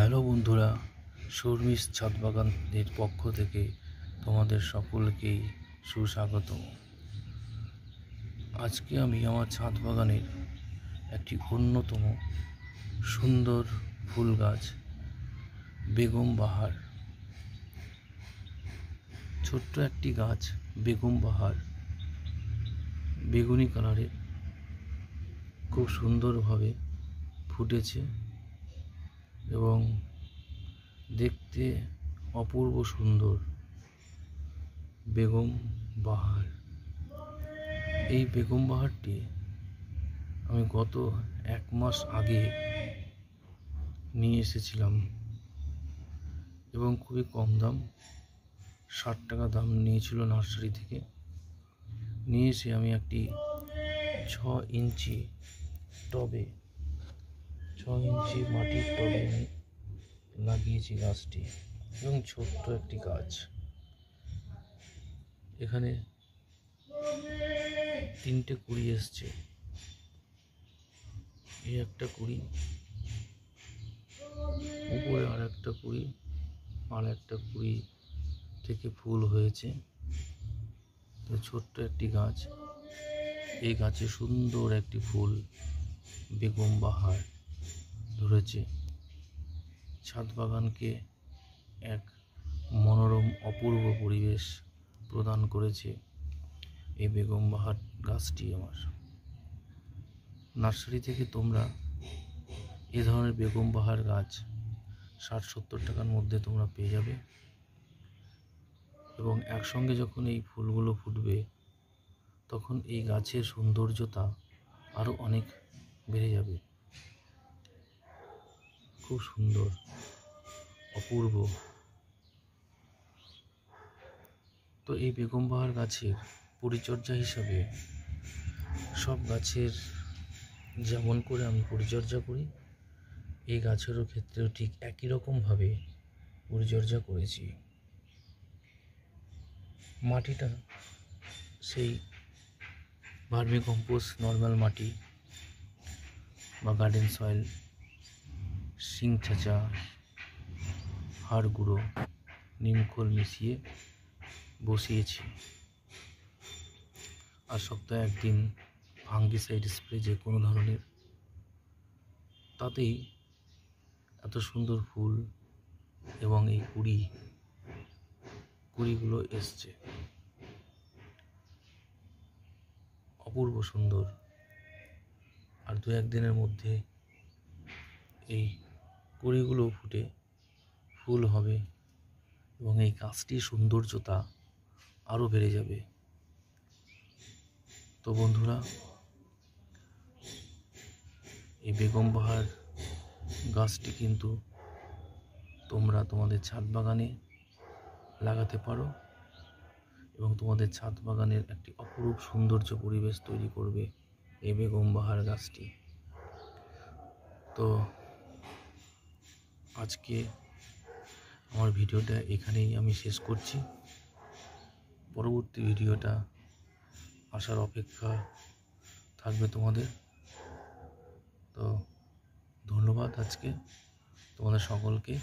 hello বন্ধুরা সুরমিস ছাদ বাগানের পক্ষ থেকে তোমাদের সকলকেই সুস্বাগত আজকে আমি আমার ছাদ বাগানের একটি অন্যতম সুন্দর ফুল গাছ বেগম বাহার ছোট্ট একটি গাছ বেগম বাহার বেগুনি কালারের খুব সুন্দরভাবে ফুটেছে এবং দেখতে অপূর্ব সুন্দর বেগম বাহার এই বেগম বাহারটি আমি গত এক মাস আগে নিয়ে এসেছিলাম এবং খুবই কম দাম ষাট টাকা দাম নিয়েছিল নার্সারি থেকে নিয়ে এসে আমি একটি ছ ইঞ্চি টবে ছ ইঞ্চি মাটির টবে আমি লাগিয়েছি গাছটি এবং ছোট্ট একটি গাছ এখানে তিনটে কুড়ি এসছে এই একটা কুড়ি উপরে আর একটা কুড়ি আর একটা কুড়ি থেকে ফুল হয়েছে তো ছোট্ট একটি গাছ এই গাছে সুন্দর একটি ফুল বেগম বাহার ধরেছে ছাদ বাগানকে এক মনোরম অপূর্ব পরিবেশ প্রদান করেছে এই বেগম বাহার গাছটি আমার নার্সারি থেকে তোমরা এ ধরনের বেগম বাহার গাছ ষাট সত্তর টাকার মধ্যে তোমরা পেয়ে যাবে এবং একসঙ্গে যখন এই ফুলগুলো ফুটবে তখন এই গাছের সৌন্দর্যতা আরও অনেক বেড়ে যাবে খুব সুন্দর অপূর্ব তো এই বেগম বাহার গাছের পরিচর্যা হিসাবে সব গাছের যেমন করে আমি পরিচর্যা করি এই গাছেরও ক্ষেত্রেও ঠিক একই রকমভাবে পরিচর্যা করেছি মাটিটা সেই ভার্মি কম্পোস্ট নর্মাল মাটি বা গার্ডেন সয়েল শিং ছেঁচা হাড় গুঁড়ো নিমখোল মিশিয়ে বসিয়েছি আর সপ্তাহে একদিন ফাঙ্গিসাইড স্প্রে যে কোনো ধরনের তাতেই এত সুন্দর ফুল এবং এই কুড়ি কুড়িগুলো এসছে অপূর্ব সুন্দর আর দু একদিনের মধ্যে এই কুঁড়িগুলো ফুটে ফুল হবে এবং এই গাছটির সৌন্দর্যতা আরও বেড়ে যাবে তো বন্ধুরা এই বেগম বাহার গাছটি কিন্তু তোমরা তোমাদের ছাদ বাগানে লাগাতে পারো এবং তোমাদের ছাদ বাগানের একটি অপরূপ সৌন্দর্য পরিবেশ তৈরি করবে এই বেগম বাহার গাছটি তো আজকে আমার ভিডিওটা এখানেই আমি শেষ করছি পরবর্তী ভিডিওটা আসার অপেক্ষা থাকবে তোমাদের তো ধন্যবাদ আজকে তোমাদের সকলকে